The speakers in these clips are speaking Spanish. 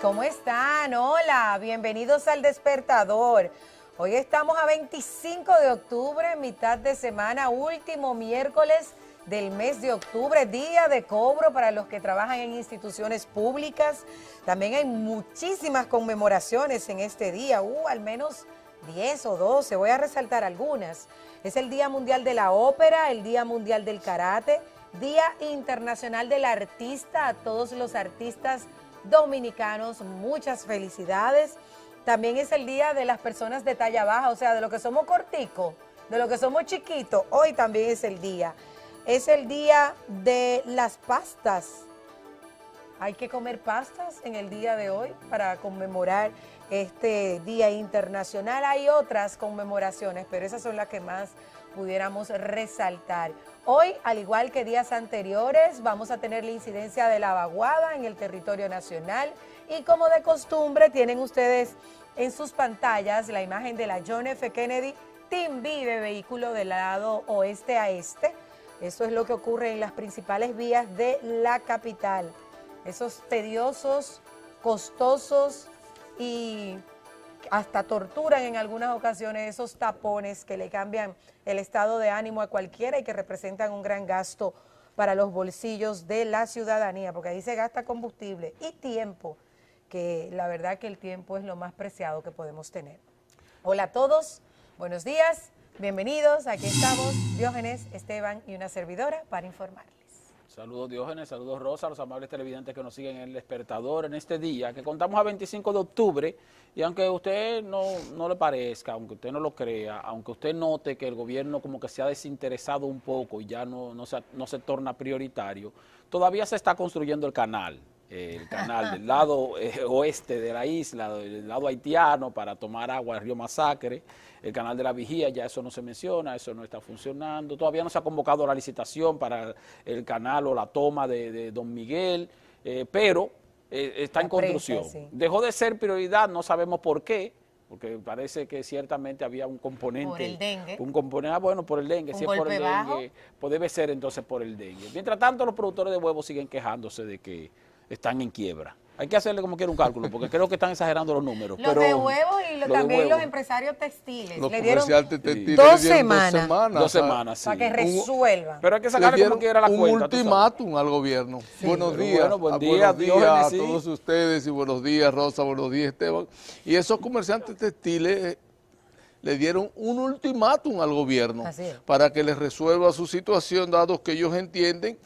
¿cómo están? Hola, bienvenidos al despertador. Hoy estamos a 25 de octubre, mitad de semana, último miércoles del mes de octubre, día de cobro para los que trabajan en instituciones públicas. También hay muchísimas conmemoraciones en este día, uh, al menos 10 o 12, voy a resaltar algunas. Es el Día Mundial de la Ópera, el Día Mundial del Karate, Día Internacional del Artista, a todos los artistas dominicanos. Muchas felicidades. También es el día de las personas de talla baja, o sea, de lo que somos cortico, de lo que somos chiquitos. Hoy también es el día. Es el día de las pastas. Hay que comer pastas en el día de hoy para conmemorar este Día Internacional. Hay otras conmemoraciones, pero esas son las que más pudiéramos resaltar. Hoy, al igual que días anteriores, vamos a tener la incidencia de la vaguada en el territorio nacional y como de costumbre tienen ustedes en sus pantallas la imagen de la John F. Kennedy Team de vehículo del lado oeste a este. Eso es lo que ocurre en las principales vías de la capital. Esos tediosos, costosos, y hasta torturan en algunas ocasiones esos tapones que le cambian el estado de ánimo a cualquiera y que representan un gran gasto para los bolsillos de la ciudadanía, porque ahí se gasta combustible y tiempo, que la verdad que el tiempo es lo más preciado que podemos tener. Hola a todos, buenos días, bienvenidos, aquí estamos, Diógenes, Esteban y una servidora para informarles. Saludos Diógenes, saludos Rosa, los amables televidentes que nos siguen en El Despertador en este día, que contamos a 25 de octubre, y aunque usted no, le parezca, aunque usted no lo crea, aunque usted note que el gobierno como que se ha desinteresado un poco y ya no, no se torna prioritario, todavía se está construyendo el canal, el canal del lado eh, oeste de la isla, del lado haitiano, para tomar agua del río Masacre, el canal de la Vigía, ya eso no se menciona, eso no está funcionando, todavía no se ha convocado la licitación para el canal o la toma de, Don Miguel, eh, pero eh, está en construcción. Dejó de ser prioridad, no sabemos por qué, porque parece que ciertamente había un componente. Por el dengue. Un componente, ah, bueno, por el dengue, si es por el dengue, pues ser entonces por el dengue. Mientras tanto, los productores de huevos siguen quejándose de que están en quiebra. Hay que hacerle como quiera un cálculo, porque creo que están exagerando los números. Los pero, de huevos y también los empresarios textiles. le dieron textiles dos, semanas. dos semanas. Para que resuelvan. Pero hay que sacarle un ultimátum al gobierno. buenos días. buenos días a todos ustedes y buenos días, Rosa, buenos días, Esteban. Y esos comerciantes textiles eh, le dieron un ultimátum al gobierno para que les resuelva su situación, dado que ellos entienden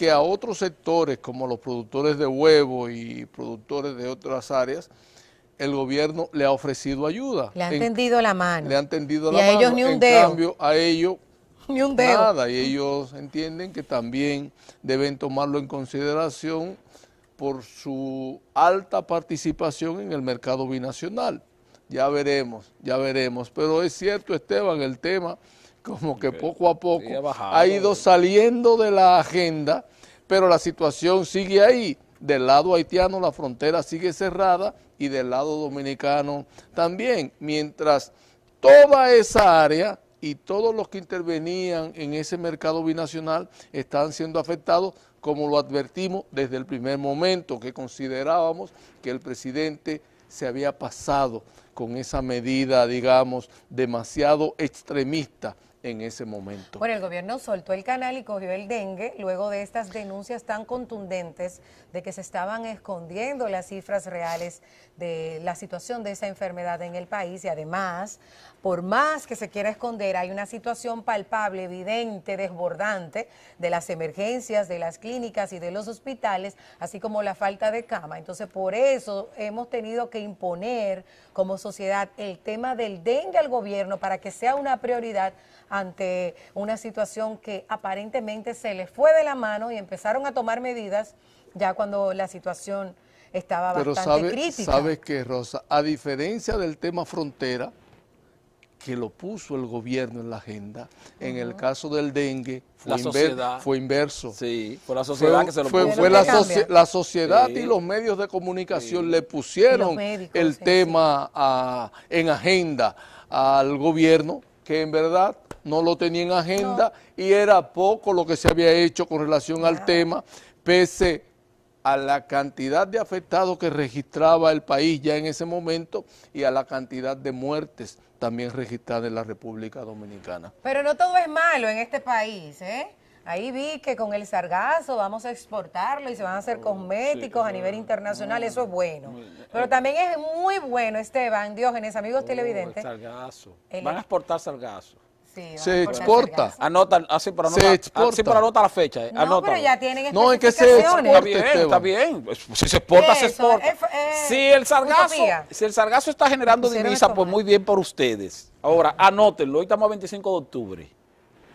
que a otros sectores como los productores de huevo y productores de otras áreas, el gobierno le ha ofrecido ayuda. Le han tendido la mano. Le han tendido y la a ellos ni un en cambio, a ellos ni un dedo. nada. Y ellos entienden que también deben tomarlo en consideración por su alta participación en el mercado binacional. Ya veremos, ya veremos. Pero es cierto, Esteban, el tema como que poco a poco ha ido saliendo de la agenda, pero la situación sigue ahí. Del lado haitiano la frontera sigue cerrada y del lado dominicano también, mientras toda esa área y todos los que intervenían en ese mercado binacional están siendo afectados, como lo advertimos desde el primer momento, que considerábamos que el presidente se había pasado con esa medida, digamos, demasiado extremista en ese momento. Bueno, el gobierno soltó el canal y cogió el dengue luego de estas denuncias tan contundentes de que se estaban escondiendo las cifras reales de la situación de esa enfermedad en el país y además por más que se quiera esconder, hay una situación palpable, evidente, desbordante de las emergencias, de las clínicas y de los hospitales, así como la falta de cama. Entonces, por eso hemos tenido que imponer como sociedad el tema del dengue al gobierno para que sea una prioridad ante una situación que aparentemente se les fue de la mano y empezaron a tomar medidas ya cuando la situación estaba bastante crítica. Sabes que, Rosa, a diferencia del tema frontera, que lo puso el gobierno en la agenda. En el caso del dengue fue, fue inverso. Sí, fue la sociedad la, sociedad y los medios de comunicación le pusieron el tema en agenda al gobierno, que en verdad no lo tenía en agenda y era poco lo que se había hecho con relación al tema, pese a a la cantidad de afectados que registraba el país ya en ese momento y a la cantidad de muertes también registradas en la República Dominicana. Pero no todo es malo en este país, ¿eh? Ahí vi que con el sargazo vamos a exportarlo y se van a hacer oh, cosméticos a nivel internacional, eso es bueno. Pero también es muy bueno, Esteban, Diógenes, amigos oh, televidentes. El sargazo. Van a exportar sargazo se exporta. anota así para se exporta. Así la fecha. No, pero ya tienen No, es que se exporta. Está bien, está bien. Si se exporta, se exporta. Eh, eh, si, el sargazo, si el sargazo está generando divisa, pues muy bien por ustedes. Ahora, anótenlo. Hoy estamos a 25 de octubre.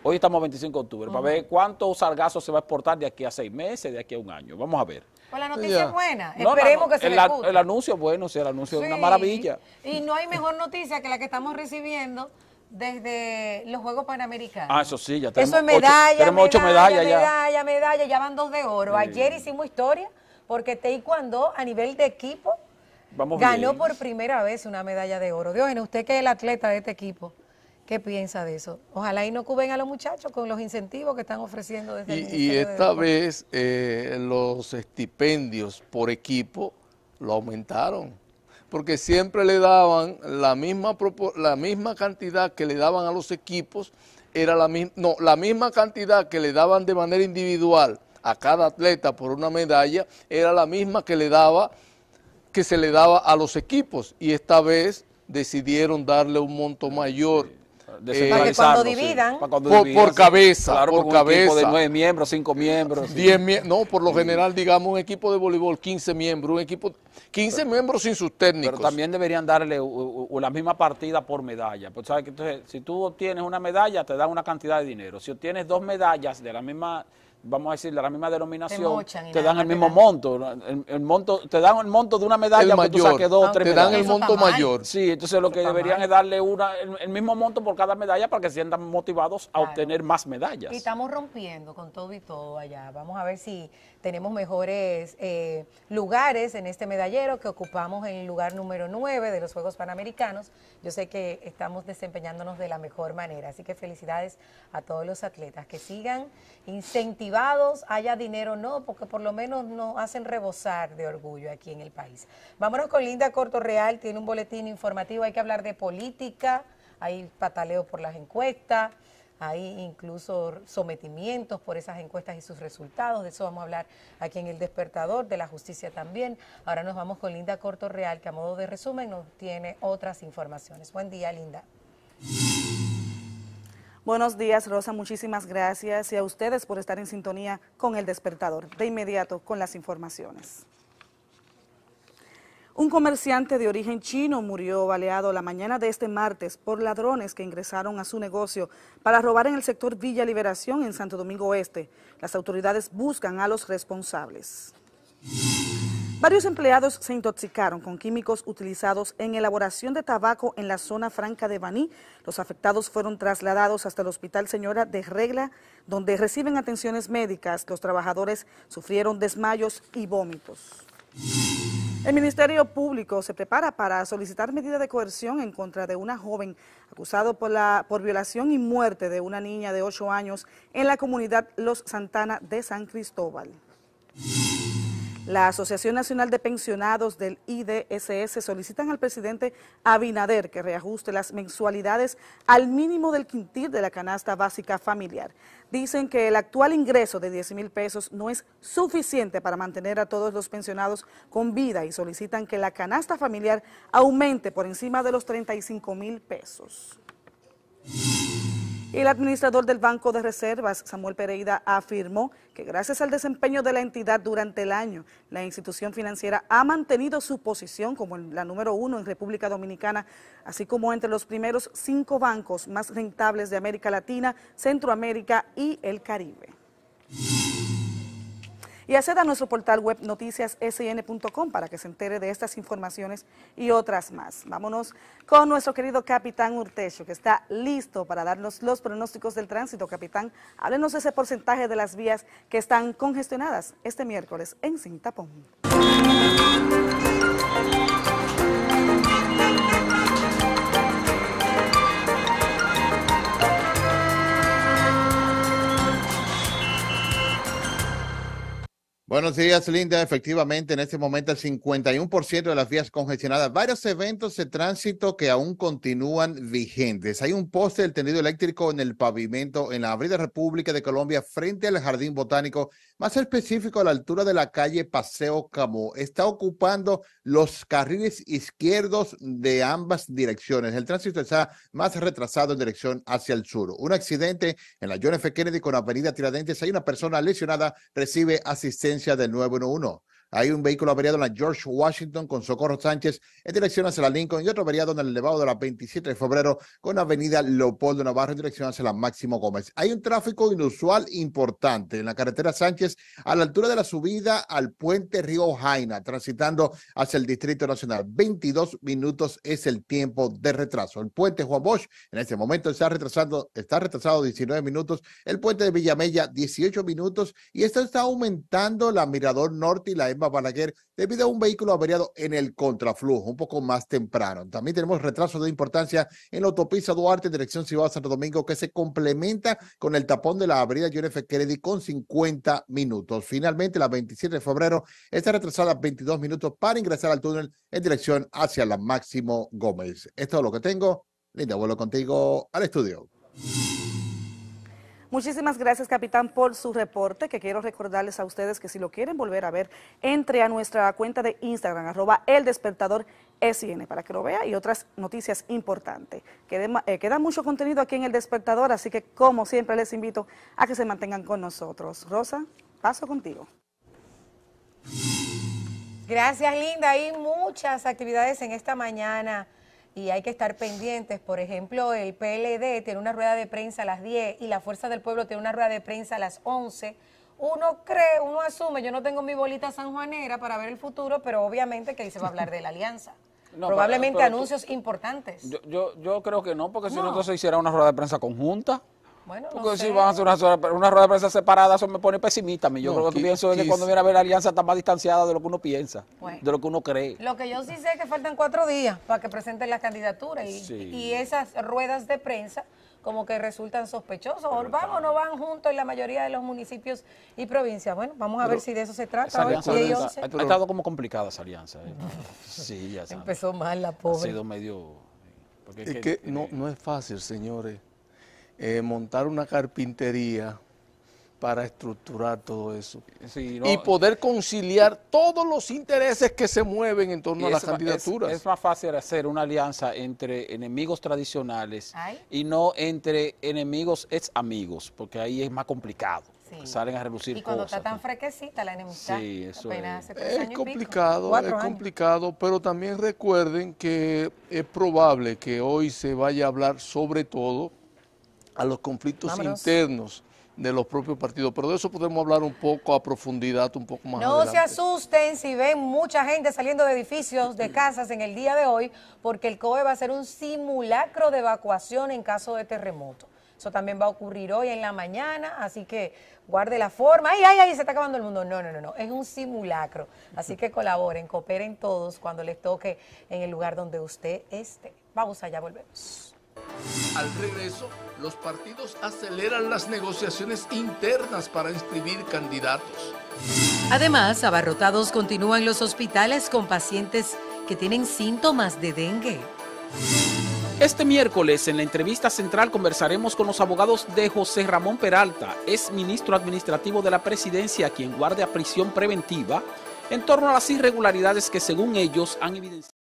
Hoy estamos a 25 de octubre. Para ver cuánto sargazo se va a exportar de aquí a seis meses, de aquí a un año. Vamos a ver. Pues la noticia es buena. Esperemos que se el, el anuncio es bueno, sí, el anuncio es una maravilla. Y no hay mejor noticia que la que estamos recibiendo desde los Juegos Panamericanos. Ah, eso sí, ya tenemos. Eso es medalla. Ocho, tenemos ocho medallas medalla, ya. Medalla, medalla, ya van dos de oro. Ayer hicimos historia porque cuando a nivel de equipo ganó por primera vez una medalla de oro. Dios, en usted que es el atleta de este equipo. ¿Qué piensa de eso? Ojalá y no cuben a los muchachos con los incentivos que están ofreciendo desde y, Y esta vez eh, los estipendios por equipo lo aumentaron porque siempre le daban la misma, la misma cantidad que le daban a los equipos, era la, no, la misma cantidad que le daban de manera individual a cada atleta por una medalla, era la misma que le daba que se le daba a los equipos y esta vez decidieron darle un monto mayor para que cuando dividan. por, cabeza, por, cabeza. Un equipo de nueve miembros, cinco eh, miembros. Diez no, por lo general, digamos, un equipo de voleibol, 15 miembros, un equipo, 15 miembros sin sus técnicos. Pero también deberían darle la misma partida por medalla. Pues, ¿sabes? Entonces, si tú obtienes una medalla, te dan una cantidad de dinero. Si obtienes dos medallas de la misma vamos a decir, la misma denominación, te, dan el mismo monto. El, monto. Te dan el monto de una medalla, que mayor, tú dos, o tres Te dan el monto mayor. Sí, entonces lo que deberían es darle una, el, mismo monto por cada medalla para que se sientan motivados a obtener más medallas. Y estamos rompiendo con todo y todo allá. Vamos a ver si tenemos mejores eh, lugares en este medallero que ocupamos en el lugar número 9 de los Juegos Panamericanos. Yo sé que estamos desempeñándonos de la mejor manera, así que felicidades a todos los atletas que sigan incentivados, haya dinero o no, porque por lo menos nos hacen rebosar de orgullo aquí en el país. Vámonos con Linda Cortorreal, tiene un boletín informativo, hay que hablar de política, hay pataleo por las encuestas. Hay incluso sometimientos por esas encuestas y sus resultados. De eso vamos a hablar aquí en El Despertador, de la justicia también. Ahora nos vamos con Linda Cortorreal, que a modo de resumen nos tiene otras informaciones. Buen día, Linda. Buenos días, Rosa. Muchísimas gracias y a ustedes por estar en sintonía con El Despertador. De inmediato con las informaciones. Un comerciante de origen chino murió baleado la mañana de este martes por ladrones que ingresaron a su negocio para robar en el sector Villa Liberación en Santo Domingo Oeste. Las autoridades buscan a los responsables. Varios empleados se intoxicaron con químicos utilizados en elaboración de tabaco en la zona franca de Baní. Los afectados fueron trasladados hasta el Hospital Señora de Regla, donde reciben atenciones médicas. Los trabajadores sufrieron desmayos y vómitos. El Ministerio Público se prepara para solicitar medida de coerción en contra de una joven acusado por, la, por violación y muerte de una niña de 8 años en la comunidad Los Santana de San Cristóbal. La Asociación Nacional de Pensionados del IDSS solicitan al presidente Abinader que reajuste las mensualidades al mínimo del quintil de la canasta básica familiar. Dicen que el actual ingreso de 10 mil pesos no es suficiente para mantener a todos los pensionados con vida y solicitan que la canasta familiar aumente por encima de los 35 mil pesos el administrador del Banco de Reservas, Samuel Pereira, afirmó que gracias al desempeño de la entidad durante el año, la institución financiera ha mantenido su posición como la número uno en República Dominicana, así como entre los primeros cinco bancos más rentables de América Latina, Centroamérica y el Caribe y acceda a nuestro portal web noticiassn.com para que se entere de estas informaciones y otras más. Vámonos con nuestro querido capitán Urtecho, que está listo para darnos los pronósticos del tránsito. Capitán, háblenos de ese porcentaje de las vías que están congestionadas este miércoles en Sintapón. Buenos días, Linda. Efectivamente, en este momento el 51% de las vías congestionadas, varios eventos de tránsito que aún continúan vigentes. Hay un poste del tendido eléctrico en el pavimento en la Abrida República de Colombia frente al Jardín Botánico más específico, a la altura de la calle Paseo Camó, está ocupando los carriles izquierdos de ambas direcciones. El tránsito está más retrasado en dirección hacia el sur. Un accidente en la John F. Kennedy con Avenida Tiradentes. Hay una persona lesionada, recibe asistencia del 911. Hay un vehículo averiado en la George Washington con Socorro Sánchez en dirección hacia la Lincoln y otro averiado en el elevado de la 27 de febrero con avenida Leopoldo Navarro en dirección hacia la Máximo Gómez. Hay un tráfico inusual importante en la carretera Sánchez a la altura de la subida al puente Río Jaina, transitando hacia el Distrito Nacional. 22 minutos es el tiempo de retraso. El puente Juan Bosch en este momento está retrasando, está retrasado 19 minutos. El puente de Villamella 18 minutos y esto está aumentando la Mirador Norte y la debido a un vehículo averiado en el contraflujo, un poco más temprano. También tenemos retrasos de importancia en la autopista Duarte, en dirección Ciudad Santo Domingo, que se complementa con el tapón de la avenida John F. Kennedy con 50 minutos. Finalmente, la 27 de febrero está retrasada 22 minutos para ingresar al túnel en dirección hacia la Máximo Gómez. Esto es lo que tengo. Linda, vuelo contigo al estudio. Muchísimas gracias, capitán, por su reporte, que quiero recordarles a ustedes que si lo quieren volver a ver, entre a nuestra cuenta de Instagram, arroba el despertador SN, para que lo vea y otras noticias importantes. Queda, eh, queda mucho contenido aquí en el despertador, así que como siempre les invito a que se mantengan con nosotros. Rosa, paso contigo. Gracias, Linda. Hay muchas actividades en esta mañana y hay que estar pendientes. Por ejemplo, el PLD tiene una rueda de prensa a las 10 y la Fuerza del Pueblo tiene una rueda de prensa a las 11. Uno cree, uno asume, yo no tengo mi bolita sanjuanera para ver el futuro, pero obviamente que ahí se va a hablar de la alianza. Probablemente anuncios importantes. Yo, yo, creo que no, porque si no, entonces hiciera una rueda de prensa conjunta. Bueno, si van a hacer una, rueda de prensa separada, eso me pone pesimista. Yo creo que pienso que cuando viene a ver la alianza está más distanciada de lo que uno piensa, de lo que uno cree. Lo que yo sí sé es que faltan cuatro días para que presenten las candidaturas y, esas ruedas de prensa como que resultan sospechosos. o van o no van juntos en la mayoría de los municipios y provincias. Bueno, vamos a ver si de eso se trata. ha estado como complicada esa alianza. ¿eh? sí, ya Empezó mal la pobre. Ha sido medio... Eh, es que, no, eh, no es fácil, señores eh, montar una carpintería para estructurar todo eso. y poder conciliar todos los intereses que se mueven en torno a las candidaturas. Es, más fácil hacer una alianza entre enemigos tradicionales y no entre enemigos ex amigos, porque ahí es más complicado. Salen a relucir. Y cuando está tan frequecita la enemistad, es, complicado, es complicado, pero también recuerden que es probable que hoy se vaya a hablar sobre todo a los conflictos internos de los propios partidos, pero de eso podemos hablar un poco a profundidad, un poco más. No se asusten si ven mucha gente saliendo de edificios, de casas en el día de hoy, porque el COE va a ser un simulacro de evacuación en caso de terremoto. Eso también va a ocurrir hoy en la mañana, así que guarde la forma. ¡Ay, ay, ay! Se está acabando el mundo. No, no, no, no. Es un simulacro. Así que colaboren, cooperen todos cuando les toque en el lugar donde usted esté. Vamos allá, volvemos. Al regreso, los partidos aceleran las negociaciones internas para inscribir candidatos. Además, abarrotados continúan los hospitales con pacientes que tienen síntomas de dengue. Este miércoles en la entrevista central conversaremos con los abogados de José Ramón Peralta, ex ministro administrativo de la presidencia, quien guarda prisión preventiva, en torno a las irregularidades que según ellos han evidenciado.